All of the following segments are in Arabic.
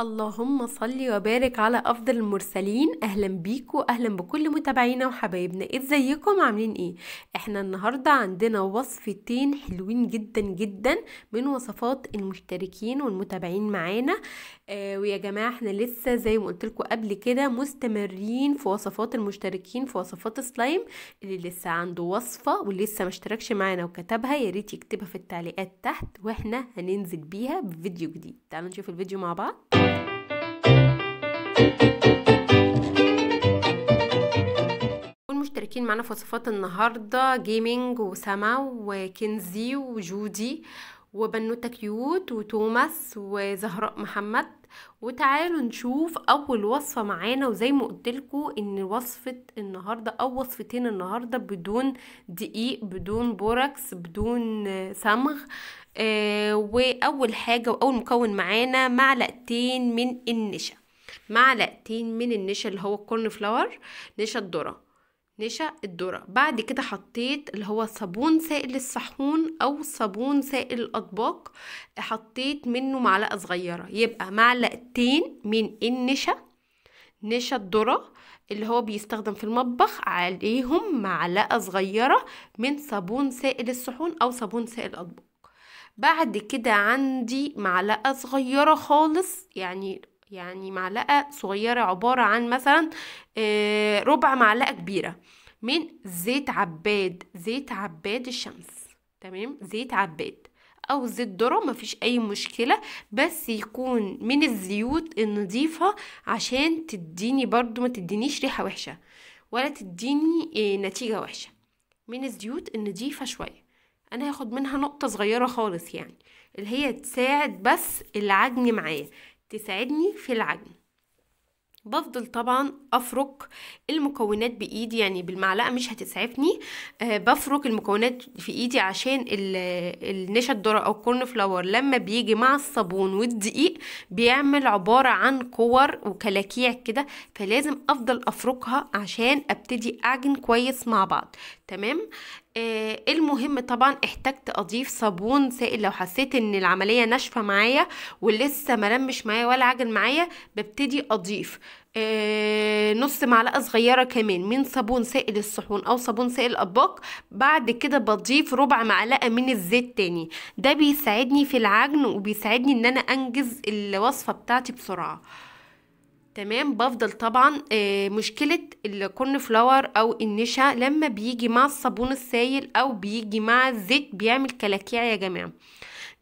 اللهم صل وبارك على افضل المرسلين اهلا بيكم اهلا بكل متابعينا وحبايبنا إيه، ازيكم عاملين ايه احنا النهارده عندنا وصفتين حلوين جدا جدا من وصفات المشتركين والمتابعين معانا آه ويا جماعه احنا لسه زي ما قلت لكم قبل كده مستمرين في وصفات المشتركين في وصفات سلايم اللي لسه عنده وصفه ولسه لسه ما اشتركش معانا وكتبها يا ريت يكتبها في التعليقات تحت واحنا هننزل بيها بفيديو جديد تعالوا نشوف الفيديو مع بعض مشاركين معانا في وصفات النهارده جيمنج وسما وكنزي وجودي وبنوته كيوت وتوماس وزهراء محمد وتعالوا نشوف اول وصفه معانا وزي ما قلتلكوا ان وصفه النهارده او وصفتين النهارده بدون دقيق بدون بوركس بدون صمغ آه واول حاجه واول مكون معانا معلقتين من النشا معلقتين من النشا اللي هو الكورن فلاور نشا الذره نشا الذره بعد كده حطيت اللي هو صابون سائل للصحون او صابون سائل الاطباق حطيت منه معلقه صغيره يبقى معلقتين من النشا نشا الذره اللي هو بيستخدم في المطبخ عليهم معلقه صغيره من صابون سائل الصحون او صابون سائل الاطباق بعد كده عندي معلقه صغيره خالص يعني يعني معلقة صغيرة عبارة عن مثلا آه، ربع معلقة كبيرة من زيت عباد زيت عباد الشمس تمام زيت عباد او زيت ذره مفيش اي مشكله بس يكون من الزيوت النظيفه عشان تديني برضو ما تدينيش ريحه وحشه ولا تديني آه، نتيجه وحشه من الزيوت النظيفه شويه انا هاخد منها نقطه صغيره خالص يعني اللي هي تساعد بس العجن معايا تساعدني في العجن بفضل طبعا افرك المكونات بايدي يعني بالمعلقه مش هتسعفني أه بفرك المكونات في ايدي عشان النشا الذره او الكورن فلاور لما بيجي مع الصابون والدقيق بيعمل عباره عن كور وكلاكيع كده فلازم افضل افركها عشان ابتدي اعجن كويس مع بعض تمام آه، المهم طبعا احتجت اضيف صابون سائل لو حسيت ان العملية ناشفة معايا ولسه ملمش معايا ولا عجن معايا ببتدي اضيف آه نص معلقه صغيره كمان من صابون سائل الصحون او صابون سائل الاطباق بعد كده بضيف ربع معلقه من الزيت تاني ده بيساعدني في العجن وبيساعدني ان انا انجز الوصفه بتاعتي بسرعه تمام بفضل طبعا آه، مشكلة الكورن فلاور او النشا لما بيجي مع الصابون السائل او بيجي مع الزيت بيعمل كلاكيع يا جماعة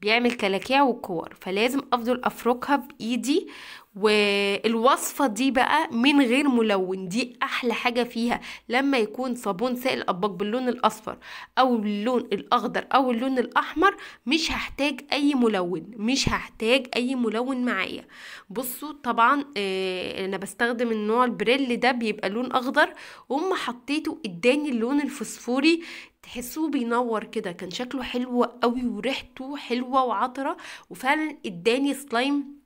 بيعمل كلاكيع وكور فلازم افضل افركها بايدي والوصفة دي بقى من غير ملون دي أحلى حاجة فيها لما يكون صابون سائل أطباق باللون الأصفر أو اللون الأخضر أو اللون الأحمر مش هحتاج أي ملون مش هحتاج أي ملون معايا بصوا طبعا آه أنا بستخدم النوع البريل ده بيبقى لون أخضر وأما حطيته اداني اللون الفسفوري تحسوه بينور كده كان شكله حلو قوي وريحته حلوة وعطرة وفعلا اداني سلايم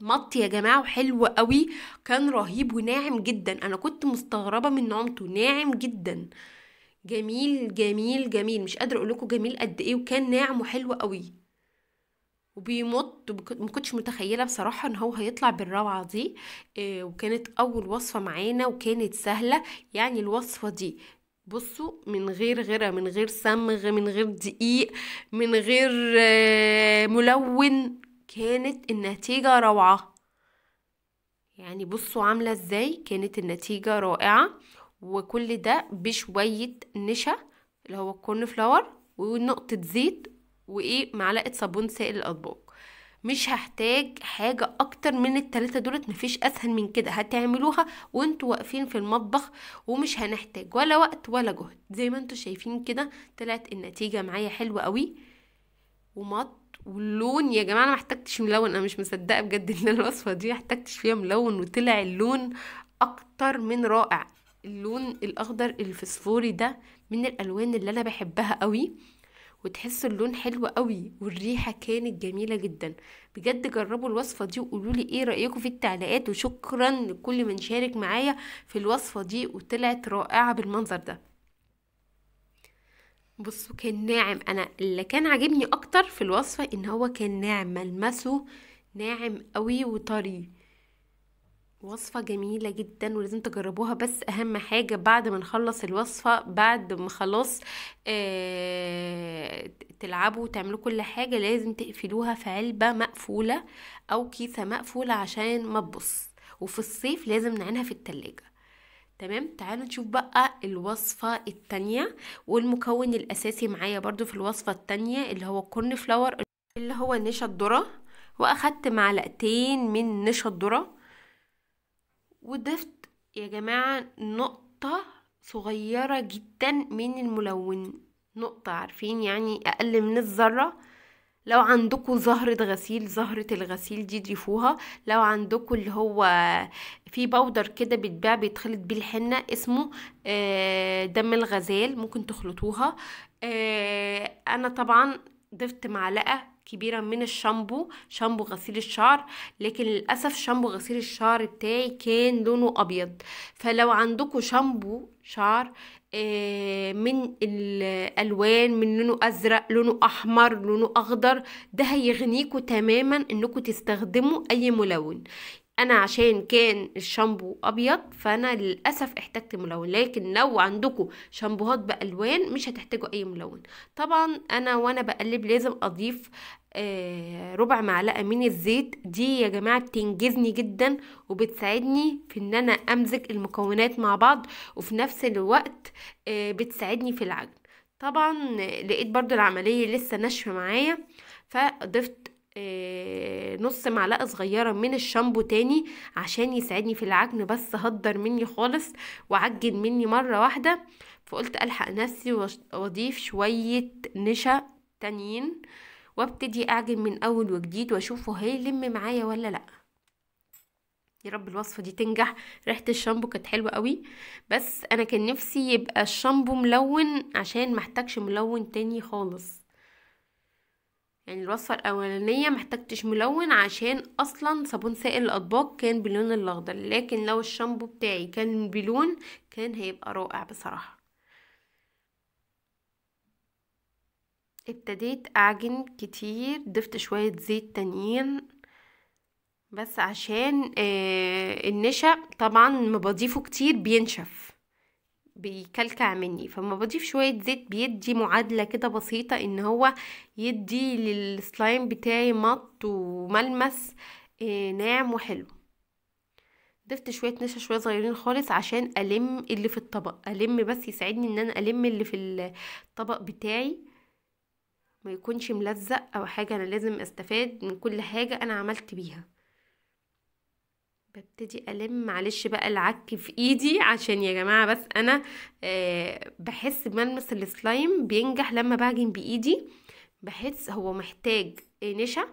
مط يا جماعه وحلو قوي كان رهيب وناعم جدا انا كنت مستغربه من نعومته ناعم جدا جميل جميل جميل مش قادره اقول لكم جميل قد ايه وكان ناعم وحلو قوي وبيمط ما كنتش متخيله بصراحه ان هو هيطلع بالروعه دي إيه وكانت اول وصفه معانا وكانت سهله يعني الوصفه دي بصوا من غير غيرة من غير سمغ من غير دقيق من غير آه، ملون كانت النتيجة روعة يعني بصوا عاملة ازاي كانت النتيجة رائعة وكل ده بشوية نشا اللي هو الكورن فلاور ونقطة زيت وايه معلقة صابون سائل الأطباق مش هحتاج حاجة أكتر من التلاتة دولت مفيش أسهل من كده هتعملوها وانتوا واقفين في المطبخ ومش هنحتاج ولا وقت ولا جهد زي ما انتوا شايفين كده طلعت النتيجة معايا حلوة قوي ومط واللون يا جماعه انا ما احتجتش ملون انا مش مصدقه بجد ان الوصفه دي احتجتش فيها ملون وطلع اللون اكتر من رائع اللون الاخضر الفسفوري ده من الالوان اللي انا بحبها قوي وتحس اللون حلو قوي والريحه كانت جميله جدا بجد جربوا الوصفه دي وقولوا لي ايه رايكم في التعليقات وشكرا لكل من شارك معايا في الوصفه دي وطلعت رائعه بالمنظر ده بصوا كان ناعم انا اللي كان عاجبني اكتر في الوصفه ان هو كان ناعم ملمسه ناعم قوي وطري وصفة جميلة جدا ولازم تجربوها بس أهم حاجة بعد ما نخلص الوصفة بعد ما خلاص آه تلعبوا وتعملوا كل حاجة لازم تقفلوها في علبة مقفولة أو كيسة مقفولة عشان ما تبص وفي الصيف لازم نعينها في التلاجة تمام تعالوا نشوف بقى الوصفة التانية والمكون الأساسي معايا برضو في الوصفة التانية اللي هو كورن فلاور اللي هو نشا الذرة وأخدت معلقتين من نشا الذرة وضفت يا جماعة نقطة صغيرة جدا من الملون نقطة عارفين يعني أقل من الذرة لو عندكم زهرة غسيل زهرة الغسيل دي ضيفوها لو عندكم اللي هو في بودر كده بيتباع بيتخلط بيه الحنة اسمه آه، دم الغزال ممكن تخلطوها آه، انا طبعا ضفت معلقة كبيرة من الشامبو شامبو غسيل الشعر لكن للأسف شامبو غسيل الشعر بتاعي كان لونه أبيض فلو عندكم شامبو شعر آه، من الالوان من لونه ازرق لونه احمر لونه اخضر ده هيغنيكوا تماما انكم تستخدموا اي ملون انا عشان كان الشامبو ابيض فانا للاسف احتجت ملون لكن لو عندكم شامبوهات بالوان مش هتحتاجوا اي ملون طبعا انا وانا بقلب لازم اضيف آه، ربع معلقه من الزيت دي يا جماعه بتنجزني جدا وبتساعدني في ان انا امزج المكونات مع بعض وفي نفس الوقت آه، بتساعدني في العجن طبعا لقيت برضو العمليه لسه ناشفه معايا فضفت آه، نص معلقه صغيره من الشامبو تاني عشان يساعدني في العجن بس هدر مني خالص وعجن مني مره واحده فقلت الحق نفسي واضيف شويه نشا تانيين وابتدي اعجن من اول وجديد واشوفه هيلم معايا ولا لا يا رب الوصفه دي تنجح ريحه الشامبو كانت حلوه قوي بس انا كان نفسي يبقى الشامبو ملون عشان محتاجش ملون تاني خالص يعني الوصفة الأولانية محتاجتش ملون عشان أصلا صابون سائل الأطباق كان باللون الأخضر لكن لو الشامبو بتاعي كان بلون كان هيبقى رائع بصراحة ابتديت أعجن كتير ضفت شوية زيت تانيين بس عشان آه، النشا طبعا ما بضيفه كتير بينشف بيكلكع مني فما بضيف شوية زيت بيدي معادلة كده بسيطة ان هو يدي للسلايم بتاعي مط وملمس آه، ناعم وحلو ضفت شوية نشا شوية صغيرين خالص عشان ألم اللي في الطبق ألم بس يساعدني ان انا ألم اللي في الطبق بتاعي ما يكونش ملزق او حاجة انا لازم استفاد من كل حاجة انا عملت بيها ببتدي الم معلش بقى العك في ايدي عشان يا جماعه بس انا أه بحس بملمس السلايم بينجح لما بعجن بايدي بحس هو محتاج نشا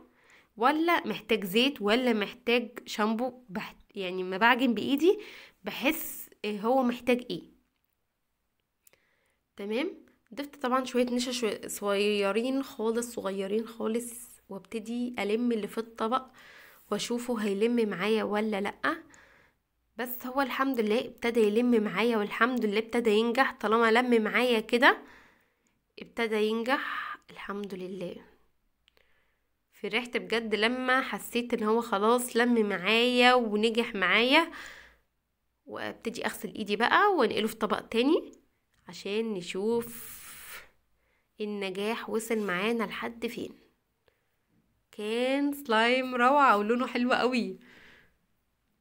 ولا محتاج زيت ولا محتاج شامبو يعني ما بعجن بايدي بحس آه، هو محتاج ايه تمام ضفت طبعا شويه نشا شوية صغيرين خالص صغيرين خالص وابتدي الم اللي في الطبق واشوفه هيلم معايا ولا لأ بس هو الحمد لله ابتدى يلم معايا والحمد لله ابتدى ينجح طالما لم معايا كده ابتدى ينجح الحمد لله فرحت بجد لما حسيت ان هو خلاص لم معايا ونجح معايا وابتدي اغسل ايدي بقى وانقله في طبق تاني عشان نشوف النجاح وصل معانا لحد فين كان سلايم روعة ولونه حلو قوي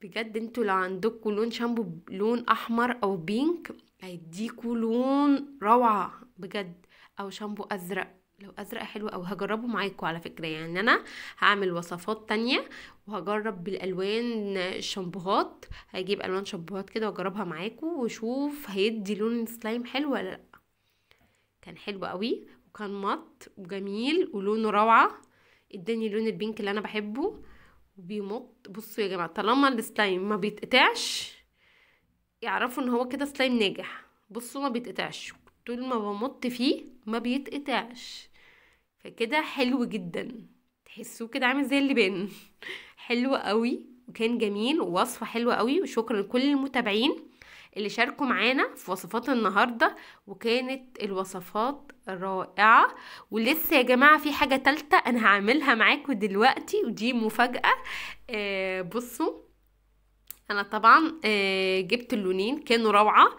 بجد انتوا لو عندكم لون شامبو لون احمر او بينك هيديكوا لون روعة بجد او شامبو ازرق لو ازرق حلو او هجربه معاكم على فكره يعني انا هعمل وصفات تانية وهجرب بالالوان الشامبوهات هجيب الوان شامبوهات كده واجربها معاكم واشوف هيدي لون سلايم حلو ولا لا كان حلو قوي وكان مط وجميل ولونه روعه اداني اللون البينك اللي انا بحبه وبيمط بصوا يا جماعه طالما السلايم ما بيتقطعش يعرفوا ان هو كده سلايم ناجح بصوا ما بيتقطعش طول ما بمط فيه ما بيتقطعش فكده حلو جدا تحسوه كده عامل زي اللبان حلو قوي وكان جميل ووصفه حلوه قوي وشكرا لكل المتابعين اللي شاركوا معانا في وصفات النهاردة وكانت الوصفات رائعة ولسه يا جماعة في حاجة تالتة أنا هعملها معاكم دلوقتي ودي مفاجأة آه بصوا أنا طبعا آه جبت اللونين كانوا روعة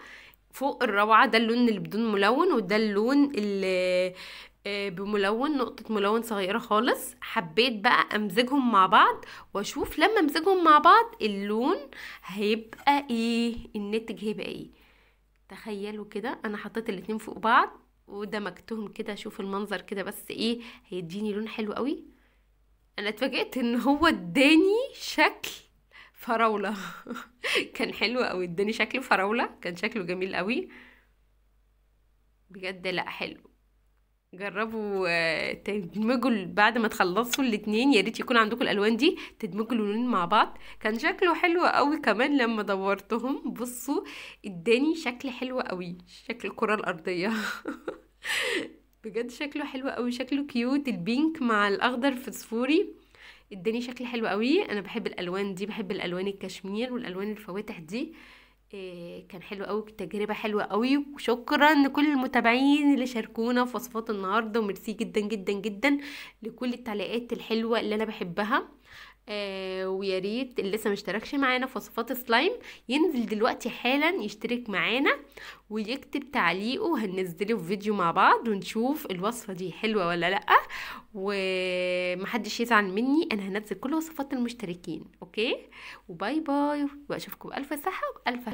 فوق الروعة ده اللون اللي بدون ملون وده اللون اللي آه، بملون نقطة ملون صغيرة خالص حبيت بقى امزجهم مع بعض واشوف لما امزجهم مع بعض اللون هيبقى ايه الناتج هيبقى ايه تخيلوا كده انا حطيت الاتنين فوق بعض ودمجتهم كده اشوف المنظر كده بس ايه هيديني لون حلو قوي انا اتفاجئت ان هو اداني شكل فراولة كان حلو قوي اداني شكل فراولة كان شكله جميل قوي بجد لا حلو جربوا آه، تدمجوا بعد ما تخلصوا الاتنين يا ريت يكون عندكم الالوان دي تدمجوا اللونين مع بعض كان شكله حلو قوي كمان لما دورتهم بصوا اداني شكل حلو قوي شكل الكره الارضيه بجد شكله حلو قوي شكله كيوت البينك مع الاخضر فسفوري اداني شكل حلو قوي انا بحب الالوان دي بحب الالوان الكشمير والالوان الفواتح دي آه، كان حلو قوي تجربة حلوة قوي وشكرا لكل المتابعين اللي شاركونا في وصفات النهاردة وميرسي جدا جدا جدا لكل التعليقات الحلوة اللي انا بحبها آه ويا ريت اللي لسه مشتركش معانا في وصفات سلايم ينزل دلوقتي حالا يشترك معانا ويكتب تعليقه هننزله في فيديو مع بعض ونشوف الوصفه دي حلوه ولا لا ومحدش يزعل مني انا هنزل كل وصفات المشتركين اوكي وباي باي واشوفكم الف صحه والف